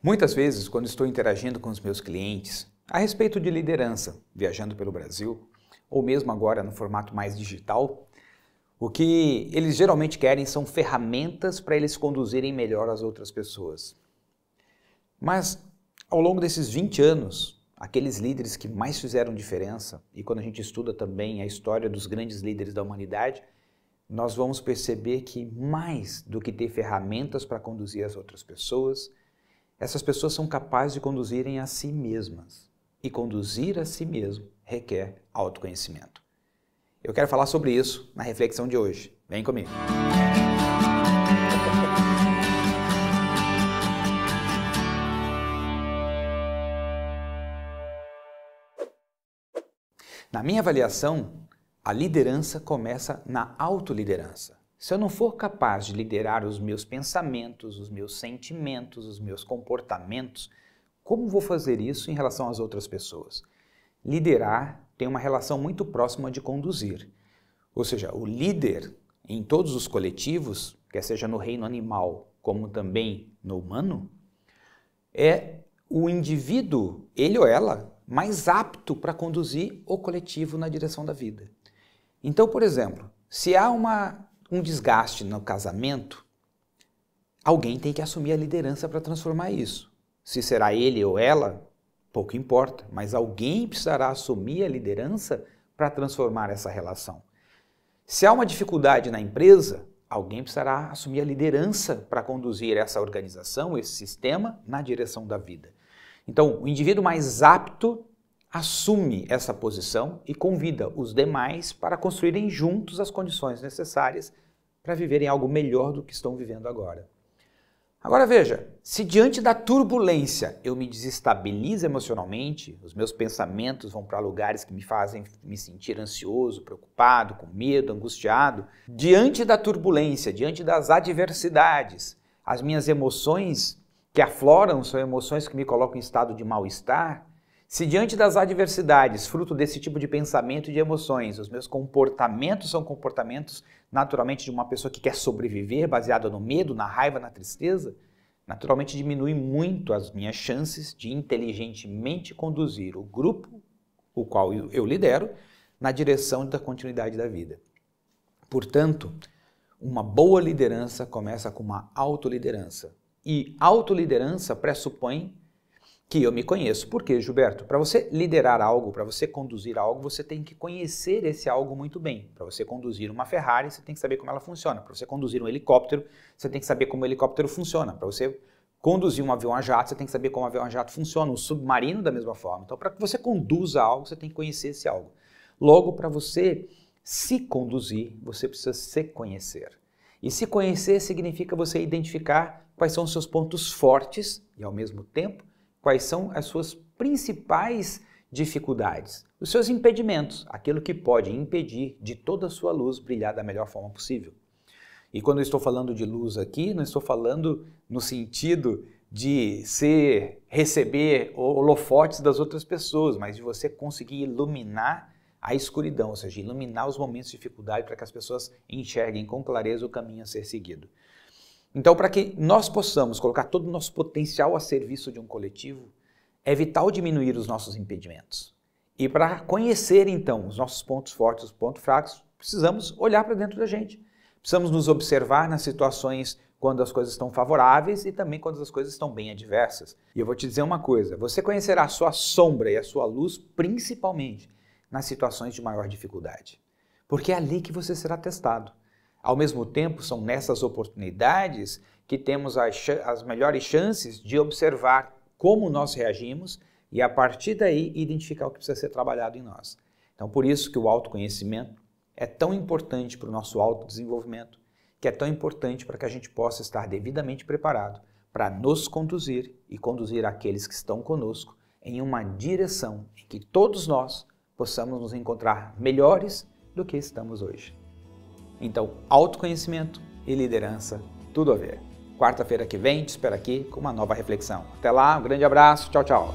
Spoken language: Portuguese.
Muitas vezes, quando estou interagindo com os meus clientes a respeito de liderança, viajando pelo Brasil, ou mesmo agora no formato mais digital, o que eles geralmente querem são ferramentas para eles conduzirem melhor as outras pessoas. Mas ao longo desses 20 anos, aqueles líderes que mais fizeram diferença, e quando a gente estuda também a história dos grandes líderes da humanidade, nós vamos perceber que mais do que ter ferramentas para conduzir as outras pessoas, essas pessoas são capazes de conduzirem a si mesmas. E conduzir a si mesmo requer autoconhecimento. Eu quero falar sobre isso na reflexão de hoje. Vem comigo. Na minha avaliação, a liderança começa na autoliderança. Se eu não for capaz de liderar os meus pensamentos, os meus sentimentos, os meus comportamentos, como vou fazer isso em relação às outras pessoas? Liderar tem uma relação muito próxima de conduzir. Ou seja, o líder em todos os coletivos, quer seja no reino animal como também no humano, é o indivíduo, ele ou ela, mais apto para conduzir o coletivo na direção da vida. Então, por exemplo, se há uma um desgaste no casamento, alguém tem que assumir a liderança para transformar isso. Se será ele ou ela, pouco importa, mas alguém precisará assumir a liderança para transformar essa relação. Se há uma dificuldade na empresa, alguém precisará assumir a liderança para conduzir essa organização, esse sistema, na direção da vida. Então, o indivíduo mais apto assume essa posição e convida os demais para construírem juntos as condições necessárias para viverem algo melhor do que estão vivendo agora. Agora veja, se diante da turbulência eu me desestabilizo emocionalmente, os meus pensamentos vão para lugares que me fazem me sentir ansioso, preocupado, com medo, angustiado, diante da turbulência, diante das adversidades, as minhas emoções que afloram são emoções que me colocam em estado de mal-estar, se diante das adversidades, fruto desse tipo de pensamento e de emoções, os meus comportamentos são comportamentos naturalmente de uma pessoa que quer sobreviver, baseada no medo, na raiva, na tristeza, naturalmente diminui muito as minhas chances de inteligentemente conduzir o grupo, o qual eu lidero, na direção da continuidade da vida. Portanto, uma boa liderança começa com uma autoliderança. E autoliderança pressupõe que eu me conheço. Por quê, Gilberto? Para você liderar algo, para você conduzir algo, você tem que conhecer esse algo muito bem. Para você conduzir uma Ferrari, você tem que saber como ela funciona. Para você conduzir um helicóptero, você tem que saber como o helicóptero funciona. Para você conduzir um avião a jato, você tem que saber como o avião a jato funciona. Um submarino, da mesma forma. Então, para que você conduza algo, você tem que conhecer esse algo. Logo, para você se conduzir, você precisa se conhecer. E se conhecer significa você identificar quais são os seus pontos fortes e, ao mesmo tempo, quais são as suas principais dificuldades, os seus impedimentos, aquilo que pode impedir de toda a sua luz brilhar da melhor forma possível. E quando eu estou falando de luz aqui, não estou falando no sentido de ser receber holofotes das outras pessoas, mas de você conseguir iluminar a escuridão, ou seja, iluminar os momentos de dificuldade para que as pessoas enxerguem com clareza o caminho a ser seguido. Então, para que nós possamos colocar todo o nosso potencial a serviço de um coletivo, é vital diminuir os nossos impedimentos. E para conhecer, então, os nossos pontos fortes, os pontos fracos, precisamos olhar para dentro da gente. Precisamos nos observar nas situações quando as coisas estão favoráveis e também quando as coisas estão bem adversas. E eu vou te dizer uma coisa: você conhecerá a sua sombra e a sua luz principalmente nas situações de maior dificuldade, porque é ali que você será testado. Ao mesmo tempo, são nessas oportunidades que temos as, as melhores chances de observar como nós reagimos e, a partir daí, identificar o que precisa ser trabalhado em nós. Então, por isso que o autoconhecimento é tão importante para o nosso autodesenvolvimento, que é tão importante para que a gente possa estar devidamente preparado para nos conduzir e conduzir aqueles que estão conosco em uma direção em que todos nós possamos nos encontrar melhores do que estamos hoje. Então, autoconhecimento e liderança, tudo a ver. Quarta-feira que vem, te espero aqui com uma nova reflexão. Até lá, um grande abraço, tchau, tchau.